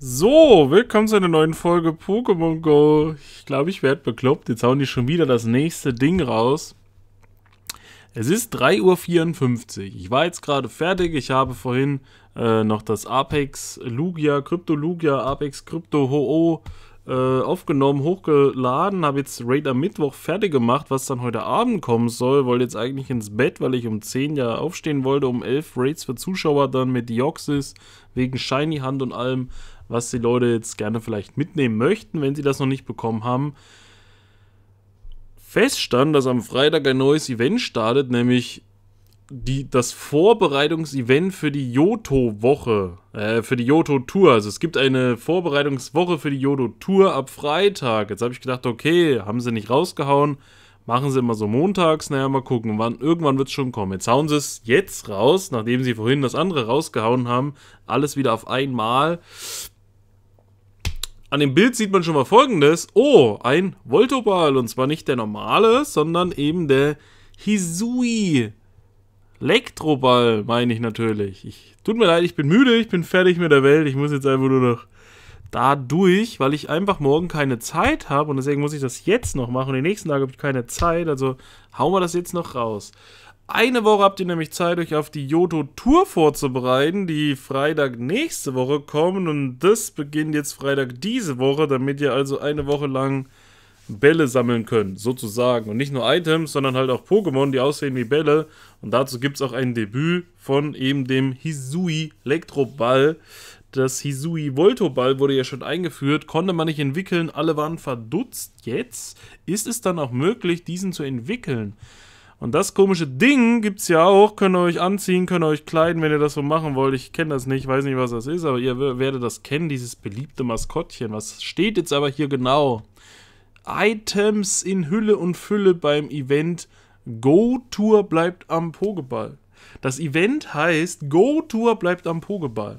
So, willkommen zu einer neuen Folge Pokémon Go. Ich glaube, ich werde bekloppt. Jetzt hauen die schon wieder das nächste Ding raus. Es ist 3.54 Uhr. Ich war jetzt gerade fertig. Ich habe vorhin äh, noch das Apex Lugia, Crypto Lugia, Apex Crypto Ho-Oh äh, aufgenommen, hochgeladen. Habe jetzt Raid am Mittwoch fertig gemacht, was dann heute Abend kommen soll. Wollte jetzt eigentlich ins Bett, weil ich um 10 ja aufstehen wollte. Um 11 Raids für Zuschauer, dann mit Deoxys wegen Shiny Hand und allem was die Leute jetzt gerne vielleicht mitnehmen möchten, wenn sie das noch nicht bekommen haben, feststand, dass am Freitag ein neues Event startet, nämlich die, das Vorbereitungsevent für die Joto-Woche, äh, für die Joto-Tour. Also es gibt eine Vorbereitungswoche für die Joto-Tour ab Freitag. Jetzt habe ich gedacht, okay, haben sie nicht rausgehauen, machen sie immer so montags, naja, mal gucken, wann, irgendwann wird es schon kommen. Jetzt hauen sie es jetzt raus, nachdem sie vorhin das andere rausgehauen haben, alles wieder auf einmal an dem Bild sieht man schon mal folgendes. Oh, ein Voltoball. Und zwar nicht der normale, sondern eben der Hisui. Elektroball, meine ich natürlich. Ich, tut mir leid, ich bin müde, ich bin fertig mit der Welt. Ich muss jetzt einfach nur noch da durch, weil ich einfach morgen keine Zeit habe. Und deswegen muss ich das jetzt noch machen. Und die nächsten Tage habe ich keine Zeit. Also hauen wir das jetzt noch raus. Eine Woche habt ihr nämlich Zeit, euch auf die Yoto Tour vorzubereiten, die Freitag nächste Woche kommen und das beginnt jetzt Freitag diese Woche, damit ihr also eine Woche lang Bälle sammeln könnt, sozusagen. Und nicht nur Items, sondern halt auch Pokémon, die aussehen wie Bälle. Und dazu gibt es auch ein Debüt von eben dem Hisui Elektroball. Das Hisui Volto Ball wurde ja schon eingeführt, konnte man nicht entwickeln, alle waren verdutzt. Jetzt ist es dann auch möglich, diesen zu entwickeln. Und das komische Ding gibt es ja auch. Könnt ihr euch anziehen, könnt ihr euch kleiden, wenn ihr das so machen wollt. Ich kenne das nicht, weiß nicht, was das ist, aber ihr werdet das kennen, dieses beliebte Maskottchen. Was steht jetzt aber hier genau? Items in Hülle und Fülle beim Event Go Tour bleibt am Pokéball. Das Event heißt Go Tour bleibt am Pokéball.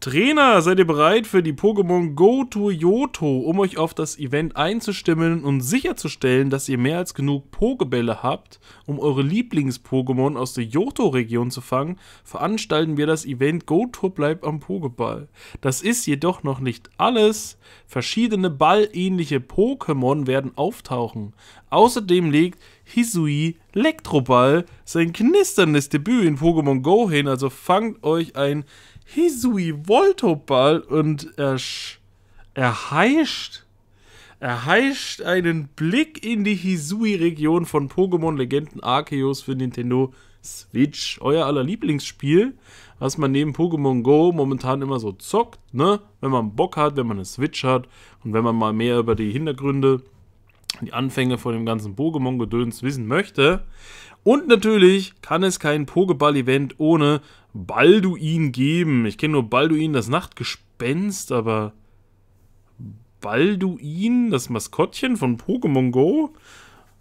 Trainer, seid ihr bereit für die Pokémon Go to Yoto, um euch auf das Event einzustimmen und sicherzustellen, dass ihr mehr als genug Pokebälle habt, um eure Lieblings-Pokémon aus der Yoto-Region zu fangen, veranstalten wir das Event Go to bleibt am Pokeball. Das ist jedoch noch nicht alles. Verschiedene ballähnliche Pokémon werden auftauchen. Außerdem legt Hisui Elektroball sein knisterndes Debüt in Pokémon Go hin, also fangt euch ein Hisui Voltoball und er, heischt. Er heischt einen Blick in die Hisui-Region von Pokémon Legenden Arceus für Nintendo Switch. Euer aller Lieblingsspiel, was man neben Pokémon Go momentan immer so zockt, ne? Wenn man Bock hat, wenn man eine Switch hat und wenn man mal mehr über die Hintergründe, die Anfänge von dem ganzen Pokémon-Gedöns wissen möchte. Und natürlich kann es kein Pokéball-Event ohne Balduin geben. Ich kenne nur Balduin, das Nachtgespenst, aber Balduin, das Maskottchen von Pokémon Go?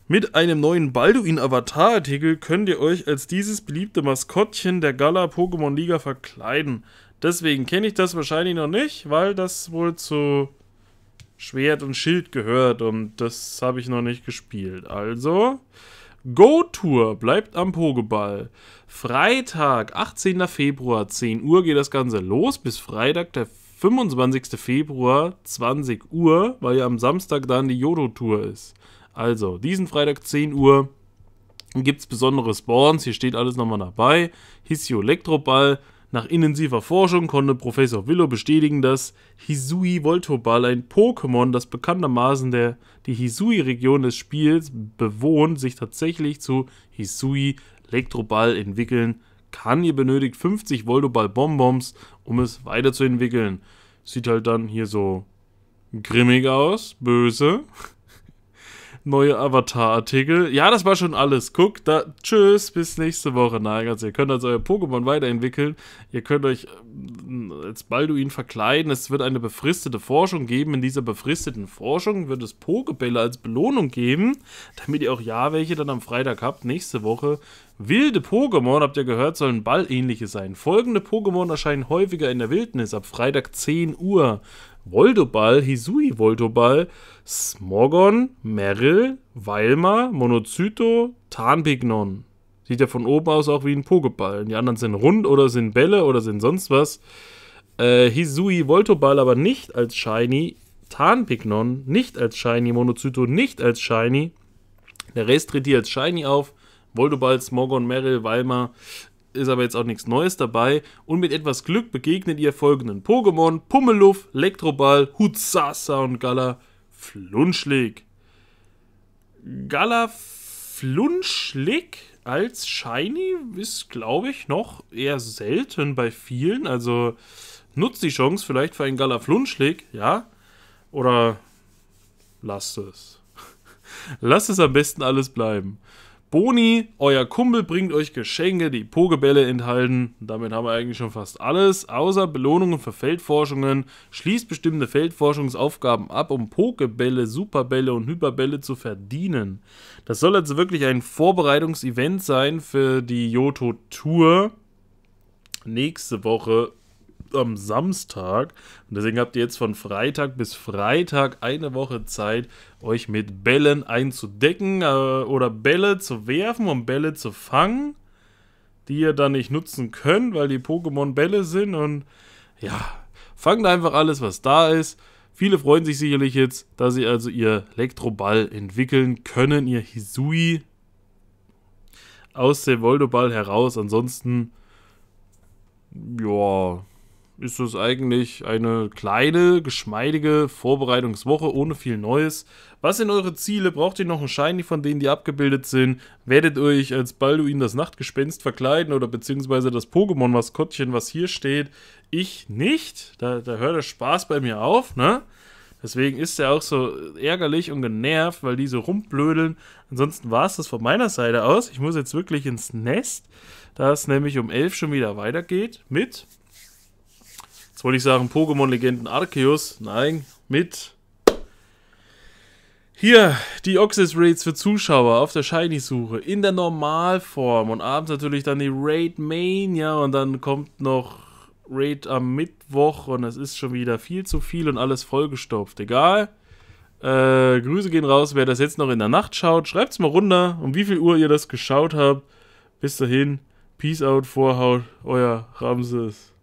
Mit einem neuen Balduin-Avatar-Artikel könnt ihr euch als dieses beliebte Maskottchen der Gala-Pokémon-Liga verkleiden. Deswegen kenne ich das wahrscheinlich noch nicht, weil das wohl zu Schwert und Schild gehört und das habe ich noch nicht gespielt. Also, Go-Tour bleibt am Pokéball. Freitag, 18. Februar, 10 Uhr geht das Ganze los. Bis Freitag, der 25. Februar, 20 Uhr, weil ja am Samstag dann die Jodo-Tour ist. Also, diesen Freitag, 10 Uhr, gibt es besondere Spawns. Hier steht alles nochmal dabei. Hissio Elektroball, nach intensiver Forschung konnte Professor Willow bestätigen, dass Hisui Voltoball ein Pokémon, das bekanntermaßen der, die Hisui-Region des Spiels bewohnt, sich tatsächlich zu Hisui Elektroball entwickeln kann. Ihr benötigt 50 Voltoball-Bonbons, um es weiterzuentwickeln. Sieht halt dann hier so grimmig aus, böse neue Avatar-Artikel. Ja, das war schon alles. Guck, da, tschüss, bis nächste Woche. Nein, ganz, ihr könnt also euer Pokémon weiterentwickeln. Ihr könnt euch äh, als Balduin verkleiden. Es wird eine befristete Forschung geben. In dieser befristeten Forschung wird es Pokebälle als Belohnung geben, damit ihr auch ja welche dann am Freitag habt, nächste Woche Wilde Pokémon, habt ihr gehört, sollen ballähnliche sein. Folgende Pokémon erscheinen häufiger in der Wildnis ab Freitag 10 Uhr. Voldoball, Hisui Voldoball, Smogon, Merrill, Weilmar, Monozyto, Tarnpignon. Sieht ja von oben aus auch wie ein Pokéball. Die anderen sind rund oder sind Bälle oder sind sonst was. Äh, Hisui Voltoball aber nicht als Shiny. Tarnpignon nicht als Shiny. Monozyto nicht als Shiny. Der Rest tritt hier als Shiny auf. Voldobalz, Morgon, Merrill, Weimar, ist aber jetzt auch nichts Neues dabei. Und mit etwas Glück begegnet ihr folgenden Pokémon: Pummeluff, Elektroball, Hutsasa und Gala Flunschlig. Gala Flunschlig als Shiny ist, glaube ich, noch eher selten bei vielen. Also nutzt die Chance vielleicht für einen Gala Flunschlig, ja? Oder lasst es. lasst es am besten alles bleiben. Boni, euer Kumpel bringt euch Geschenke, die Pokebälle enthalten. Damit haben wir eigentlich schon fast alles, außer Belohnungen für Feldforschungen. Schließt bestimmte Feldforschungsaufgaben ab, um Pokebälle, Superbälle und Hyperbälle zu verdienen. Das soll also wirklich ein Vorbereitungsevent sein für die joto Tour. Nächste Woche am Samstag. Und deswegen habt ihr jetzt von Freitag bis Freitag eine Woche Zeit, euch mit Bällen einzudecken äh, oder Bälle zu werfen und Bälle zu fangen, die ihr dann nicht nutzen könnt, weil die Pokémon Bälle sind. Und ja, fangt einfach alles, was da ist. Viele freuen sich sicherlich jetzt, dass sie also ihr Elektroball entwickeln können, ihr Hisui aus dem Voldoball heraus. Ansonsten, ja, ist es eigentlich eine kleine, geschmeidige Vorbereitungswoche ohne viel Neues. Was sind eure Ziele? Braucht ihr noch einen Shiny, von denen die abgebildet sind? Werdet ihr euch als Balduin das Nachtgespenst verkleiden oder beziehungsweise das Pokémon-Maskottchen, was hier steht? Ich nicht. Da, da hört der Spaß bei mir auf, ne? Deswegen ist er auch so ärgerlich und genervt, weil die so rumblödeln. Ansonsten war es das von meiner Seite aus. Ich muss jetzt wirklich ins Nest, da es nämlich um 11 schon wieder weitergeht mit Jetzt wollte ich sagen, Pokémon-Legenden Arceus. Nein, mit. Hier, die Oxys Raids für Zuschauer auf der Shiny-Suche in der Normalform und abends natürlich dann die Raid Mania und dann kommt noch Raid am Mittwoch und es ist schon wieder viel zu viel und alles vollgestopft. Egal. Äh, Grüße gehen raus. Wer das jetzt noch in der Nacht schaut, Schreibt es mal runter, um wie viel Uhr ihr das geschaut habt. Bis dahin, Peace out, Vorhaut, euer Ramses.